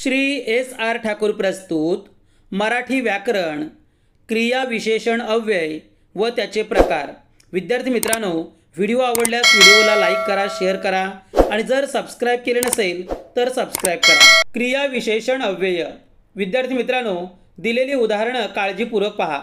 Shri S R Thakur प्रस्तुत मराठी व्याकरण क्रिया विशेषण अव्यय व त्याचे प्रकार विद्यार्थी मित्रांनो व्हिडिओ आवडल्यास व्हिडिओला लाईक करा शेअर करा आणि जर सबस्क्राईब केले नसेल तर सबस्क्राईब करा क्रिया विशेषण अव्यय विद्यार्थी मित्रांनो दिलेली उदाहरणं काळजीपूर्वक पहा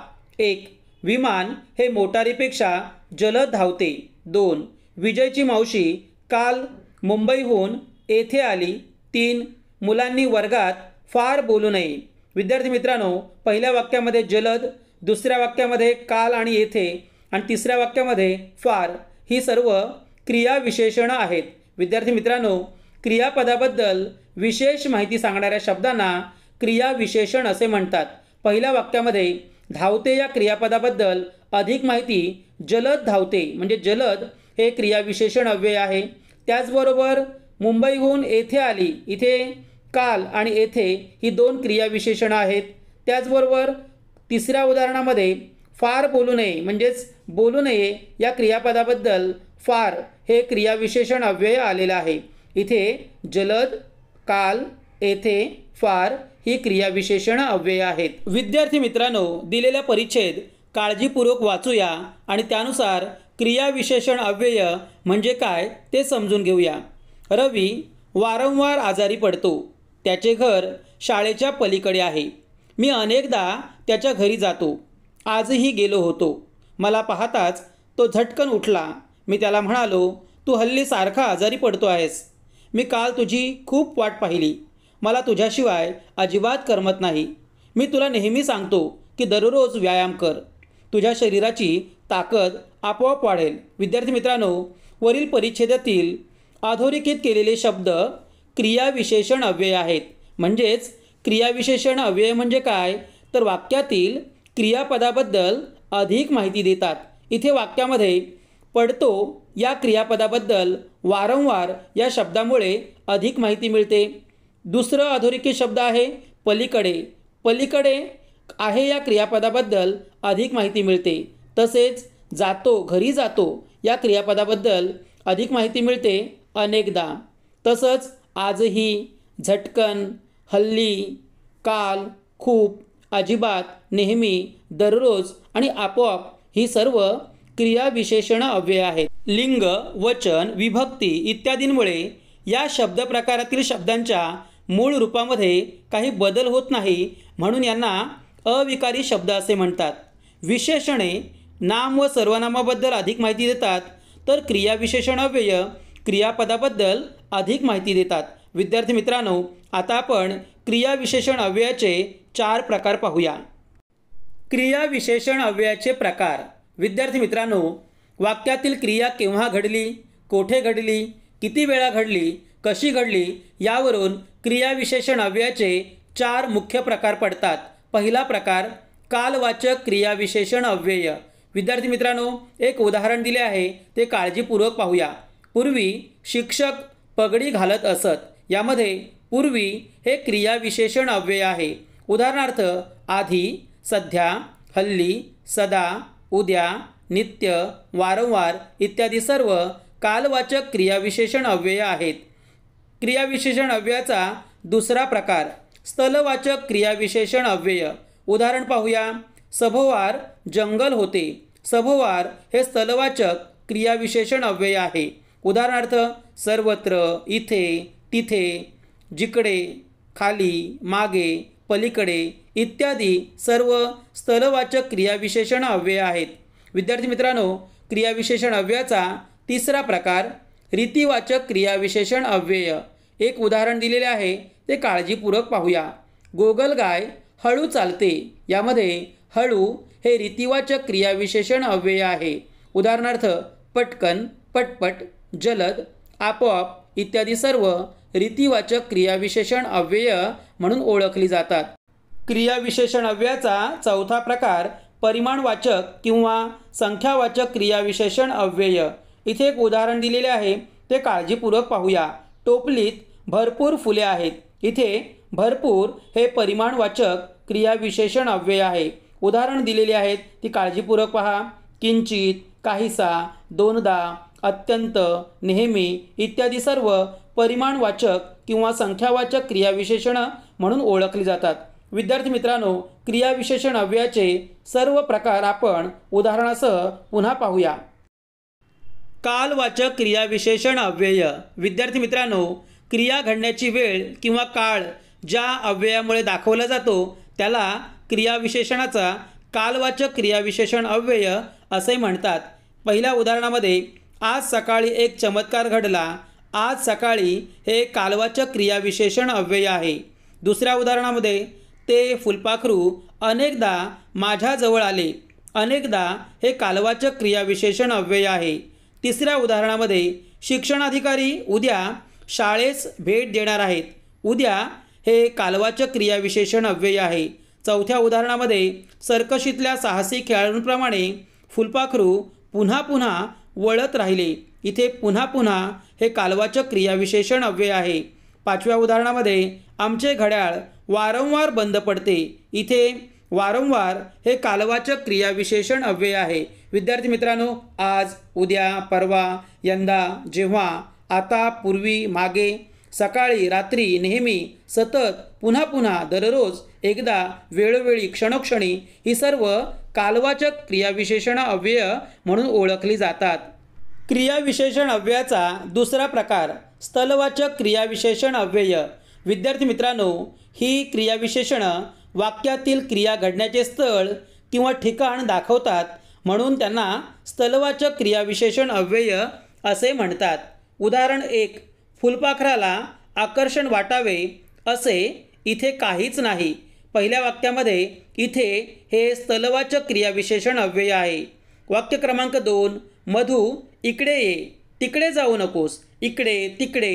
एक विमान हे मोटारीपेक्षा जलद धावते दोन विजयची मावशी काल मुंबईहून येथे आली तीन मुलांनी वर्गात फार बोलू नये विद्यार्थी मित्रांनो पहिल्या वाक्यामध्ये जलद दुसऱ्या वाक्यामध्ये काल आणि येथे आणि तिसऱ्या वाक्यामध्ये फार ही सर्व क्रियाविशेषणं आहेत विद्यार्थी मित्रांनो क्रियापदाबद्दल विशेष माहिती सांगणाऱ्या शब्दांना क्रियाविशेषण असे म्हणतात पहिल्या वाक्यामध्ये धावते या क्रियापदाबद्दल अधिक माहिती जलद धावते म्हणजे जलद हे क्रियाविशेषण अव्यय आहे त्याचबरोबर मुंबईहून येथे आली इथे काल आणि येथे ही दोन क्रियाविशेषणं आहेत त्याचबरोबर तिसऱ्या उदाहरणामध्ये फार बोलू नये म्हणजेच बोलू नये या क्रियापदाबद्दल फार हे क्रियाविशेषण अव्यय आलेलं आहे इथे जलद काल येथे फार ही क्रियाविशेषण अव्यय आहेत विद्यार्थी मित्रांनो दिलेल्या परिच्छेद काळजीपूर्वक वाचूया आणि त्यानुसार क्रियाविशेषण अव्यय म्हणजे काय ते समजून घेऊया रवी वारंवार आजारी पडतो त्याचे घर शाळेच्या पलीकडे आहे मी अनेकदा त्याच्या घरी जातो आजही गेलो होतो मला पाहताच तो झटकन उठला मी त्याला म्हणालो तू हल्ली सारखा आजारी पडतो आहेस मी काल तुझी खूप वाट पाहिली मला तुझ्याशिवाय अजिबात करमत नाही मी तुला नेहमी सांगतो की दररोज व्यायाम कर तुझ्या शरीराची ताकद आपोआप वाढेल विद्यार्थी मित्रांनो वरील परिच्छेदातील अधोरेखित केलेले शब्द क्रियाविशेषण अव्यय आहेत म्हणजेच क्रियाविशेषण अव्यय म्हणजे काय तर वाक्यातील क्रियापदाबद्दल अधिक माहिती देतात इथे वाक्यामध्ये पडतो या क्रियापदाबद्दल वारंवार या शब्दामुळे अधिक माहिती मिळते दुसरं अधोरेखित शब्द आहे पलीकडे पलीकडे आहे या क्रियापदाबद्दल अधिक माहिती मिळते तसेच जातो घरी जातो या क्रियापदाबद्दल अधिक माहिती मिळते अनेकदा तसंच आजही झटकन हल्ली काल खूप अजिबात नेहमी दररोज आणि आपोआप ही सर्व क्रियाविशेषण अव्यय आहेत लिंग वचन विभक्ती इत्यादींमुळे या शब्द प्रकारातील शब्दांच्या मूळ रूपामध्ये काही बदल होत नाही म्हणून यांना अविकारी शब्द असे म्हणतात विशेषणे नाम व सर्वनामाबद्दल अधिक माहिती देतात तर क्रियाविशेषण अव्यय क्रियापदाबद्दल अधिक माहिती देतात विद्यार्थी मित्रांनो आता आपण क्रियाविशेषण अव्ययाचे चार प्रकार पाहूया क्रियाविशेषण अव्ययाचे प्रकार विद्यार्थी मित्रांनो वाक्यातील क्रिया केव्हा घडली कोठे घडली किती वेळा घडली कशी घडली यावरून क्रियाविशेषण अव्ययाचे चार मुख्य प्रकार पडतात पहिला प्रकार कालवाचक क्रियाविशेषण अव्यय विद्यार्थी मित्रांनो एक उदाहरण दिले आहे ते काळजीपूर्वक पाहूया पूर्वी शिक्षक पगडी घालत असत यामध्ये पूर्वी हे क्रियाविशेषण अव्यय आहे उदाहरणार्थ आधी सध्या हल्ली सदा उद्या नित्य वारंवार इत्यादी सर्व कालवाचक क्रियाविशेषण अव्यय आहेत क्रियाविशेषण अव्ययाचा दुसरा प्रकार स्थलवाचक क्रियाविशेषण अव्यय उदाहरण पाहूया सभोवार जंगल होते सभोवार हे स्थलवाचक क्रियाविशेषण अव्यय आहे उदाहरणार्थ सर्वत्र इथे तिथे जिकडे खाली मागे पलीकडे इत्यादी सर्व स्थलवाचक क्रियाविशेषण अव्यय आहेत विद्यार्थी मित्रांनो क्रियाविशेषण अव्ययाचा तिसरा प्रकार रीतीवाचक क्रियाविशेषण अव्यय एक उदाहरण दिलेले आहे ते काळजीपूर्वक पाहूया गोगलगाय हळू चालते यामध्ये हळू हे रीतीवाचक क्रियाविशेषण अव्यय आहे उदाहरणार्थ पटकन पटपट जलद आपोआप इत्यादी सर्व रीतिवाचक क्रियाविशेषण अव्यय म्हणून ओळखली जातात क्रियाविशेषण अव्ययाचा चौथा प्रकार परिमाणवाचक किंवा संख्यावाचक क्रियाविशेषण अव्यय इथे एक उदाहरण दिलेले आहे ते काळजीपूर्वक पाहूया टोपलीत भरपूर फुले आहेत इथे भरपूर हे परिमाणवाचक क्रियाविशेषण अव्यय आहे उदाहरण दिलेली आहेत ती काळजीपूर्वक पहा किंचित काहीसा दोनदा अत्यंत नेहमी इत्यादी सर्व परिमाणवाचक किंवा संख्यावाचक क्रियाविशेषणं म्हणून ओळखली जातात विद्यार्थी मित्रांनो क्रियाविशेषण अव्ययाचे सर्व प्रकार आपण उदाहरणासह पुन्हा पाहूया कालवाचक क्रियाविशेषण अव्यय विद्यार्थी मित्रांनो क्रिया घडण्याची वेळ किंवा काळ ज्या अव्ययामुळे दाखवला जातो त्याला क्रियाविशेषणाचा कालवाचक क्रियाविशेषण अव्यय असे म्हणतात पहिल्या उदाहरणामध्ये आज सकाळी एक चमत्कार घडला आज सकाळी हे कालवाचक क्रियाविशेषण अव्यय आहे दुसऱ्या उदाहरणामध्ये ते फुलपाखरू अनेकदा माझ्याजवळ आले अनेकदा हे कालवाचक क्रियाविशेषण अव्यय आहे तिसऱ्या उदाहरणामध्ये शिक्षणाधिकारी उद्या शाळेस भेट देणार आहेत उद्या हे कालवाचक क्रियाविशेषण अव्यय आहे चौथ्या उदाहरणामध्ये सर्कशीतल्या साहसी खेळाडूंप्रमाणे फुलपाखरू पुन्हा पुन्हा वळत राहिले इथे पुन्हा पुन्हा हे कालवाचक क्रियाविशेषण अव्यय आहे पाचव्या उदाहरणामध्ये आमचे घड्याळ वारंवार बंद पडते इथे वारंवार हे कालवाचक क्रियाविशेषण अव्यय आहे विद्यार्थी मित्रांनो आज उद्या परवा यंदा जेव्हा आता पूर्वी मागे सकाळी रात्री नेहमी सतत पुन्हा पुन्हा दररोज एकदा वेळोवेळी क्षणोक्षणी ही सर्व कालवाचक क्रियाविशेषण अव्यय म्हणून ओळखली जातात क्रियाविशेषण अव्ययाचा दुसरा प्रकार स्थलवाचक क्रियाविशेषण अव्यय विद्यार्थी मित्रांनो ही क्रियाविशेषणं वाक्यातील क्रिया घडण्याचे स्थळ किंवा ठिकाण दाखवतात म्हणून त्यांना स्थलवाचक क्रियाविशेषण अव्यय असे म्हणतात उदाहरण एक फुलपाखराला आकर्षण वाटावे असे इथे काहीच नाही पहिल्या वाक्यामध्ये इथे हे स्थलवाचक क्रियाविशेषण अव्यय आहे वाक्य क्रमांक दोन मधू इकडे ये तिकडे जाऊ नकोस इकडे तिकडे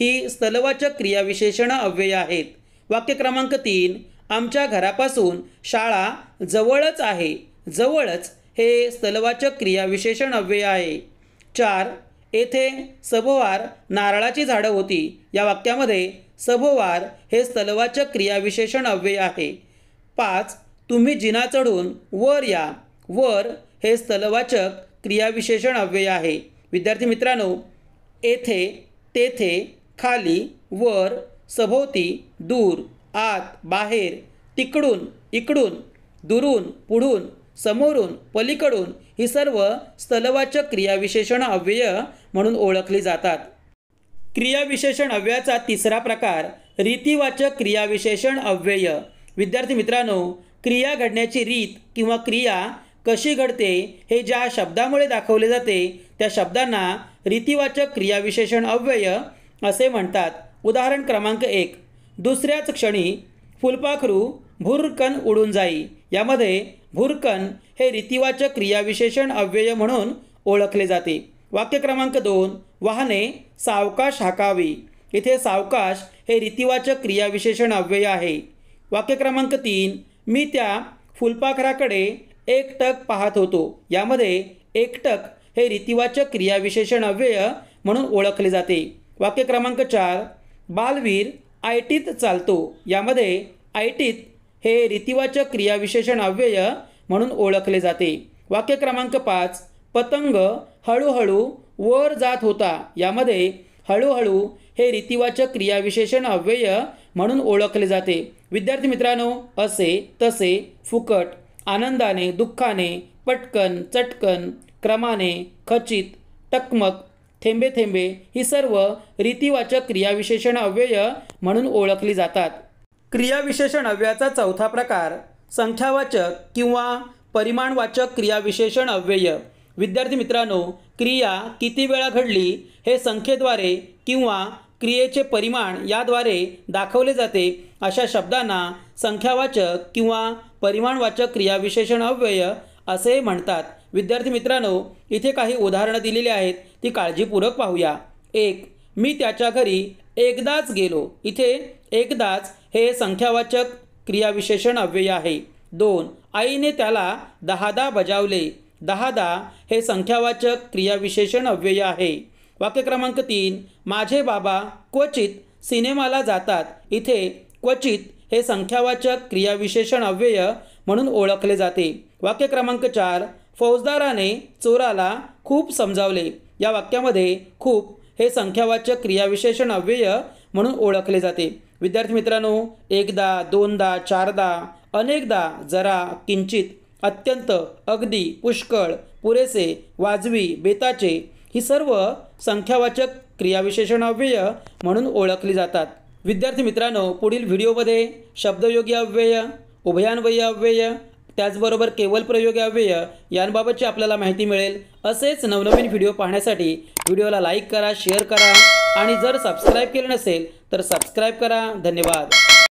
ही स्थलवाचक क्रियाविशेषण अव्यय आहेत वाक्य क्रमांक तीन आमच्या घरापासून शाळा जवळच आहे जवळच हे स्थलवाचक क्रियाविशेषण अव्यय आहे चार येथे सभोवार नारळाची झाडं होती या वाक्यामध्ये सभोवार हे स्थलवाचक क्रियाविशेषण अव्यय आहे पाच तुम्ही जिना चढून वर या वर हे स्थलवाचक क्रियाविशेषण अव्यय आहे विद्यार्थी मित्रांनो येथे तेथे खाली वर सभोवती दूर आत बाहेर तिकडून इकडून दुरून पुढून समोरून पलीकडून ही सर्व स्थलवाचक क्रियाविशेषण अव्यय म्हणून ओळखली जातात क्रियाविशेषण अव्ययाचा तिसरा प्रकार रीतीवाचक क्रियाविशेषण अव्यय विद्यार्थी मित्रांनो क्रिया घडण्याची रीत किंवा क्रिया कशी घडते हे ज्या शब्दामुळे दाखवले जाते त्या शब्दांना रीतीवाचक क्रियाविशेषण अव्यय असे म्हणतात उदाहरण क्रमांक एक दुसऱ्याच क्षणी फुलपाखरू भुरकन उडून जाई यामध्ये भुरकन हे रीतिवाचक क्रियाविशेषण अव्यय म्हणून ओळखले जाते वाक्य क्रमांक दोन वाहने सावकाश हाकावी इथे सावकाश हे रीतिवाचक क्रियाविशेषण अव्यय आहे वाक्य क्रमांक तीन मी त्या फुलपाखराकडे एकटक पाहत होतो यामध्ये एकटक हे रीतिवाचक क्रियाविशेषण अव्यय म्हणून ओळखले जाते वाक्य क्रमांक चार बालवीर आयटीत चालतो यामध्ये आयटीत हे रीतिवाचक क्रियाविशेषण अव्यय म्हणून ओळखले जाते वाक्य क्रमांक पाच पतंग हळूहळू वर जात होता यामध्ये हळूहळू हे रीतिवाचक क्रियाविशेषण अव्यय म्हणून ओळखले जाते विद्यार्थी मित्रांनो असे तसे फुकट आनंदाने दुःखाने पटकन चटकन क्रमाने खचित टकमक थेंबे थेंबे ही सर्व रीतिवाचक क्रियाविशेषण अव्यय म्हणून ओळखली जातात क्रियाविशेषण अव्ययाचा चौथा प्रकार संख्यावाचक किंवा परिमाणवाचक क्रियाविशेषण अव्यय विद्यार्थी मित्रांनो क्रिया किती वेळा घडली हे संख्येद्वारे किंवा क्रियेचे परिमाण याद्वारे दाखवले जाते अशा शब्दांना संख्यावाचक किंवा परिमाणवाचक क्रियाविशेषण अव्यय असे म्हणतात विद्यार्थी मित्रांनो इथे काही उदाहरणं दिलेली आहेत ती काळजीपूर्वक पाहूया एक मी त्याच्या घरी एकदाच गेलो इथे एकदाच हे संख्यावाचक क्रियाविशेषण अव्यय आहे दोन आईने त्याला दहादा बजावले दहादा हे संख्यावाचक क्रियाविशेषण अव्यय आहे वाक्य क्रमांक तीन माझे बाबा क्वचित सिनेमाला जातात इथे क्वचित हे संख्यावाचक क्रियाविशेषण अव्यय म्हणून ओळखले जाते वाक्य क्रमांक चार फौजदाराने चोराला खूप समजावले या वाक्यामध्ये खूप हे संख्यावाचक क्रियाविशेषण अव्यय म्हणून ओळखले जाते विद्यार्थी मित्रांनो एकदा दोनदा चारदा अनेकदा जरा किंचित अत्यंत अगदी पुष्कळ पुरेसे वाजवी बेताचे ही सर्व संख्यावाचक क्रियाविशेषण अव्यय म्हणून ओळखली जातात विद्यार्थी मित्रांनो पुढील व्हिडिओमध्ये शब्दयोगी अव्यय उभयान्वयी अव्यय त्याचबरोबर केवल प्रयोगी अव्यय यांबाबतची आपल्याला माहिती मिळेल असेच नवनवीन व्हिडिओ पाहण्यासाठी व्हिडिओला लाईक करा शेअर करा आणि जर सबस्क्राईब केलं नसेल तर सबस्क्राईब करा धन्यवाद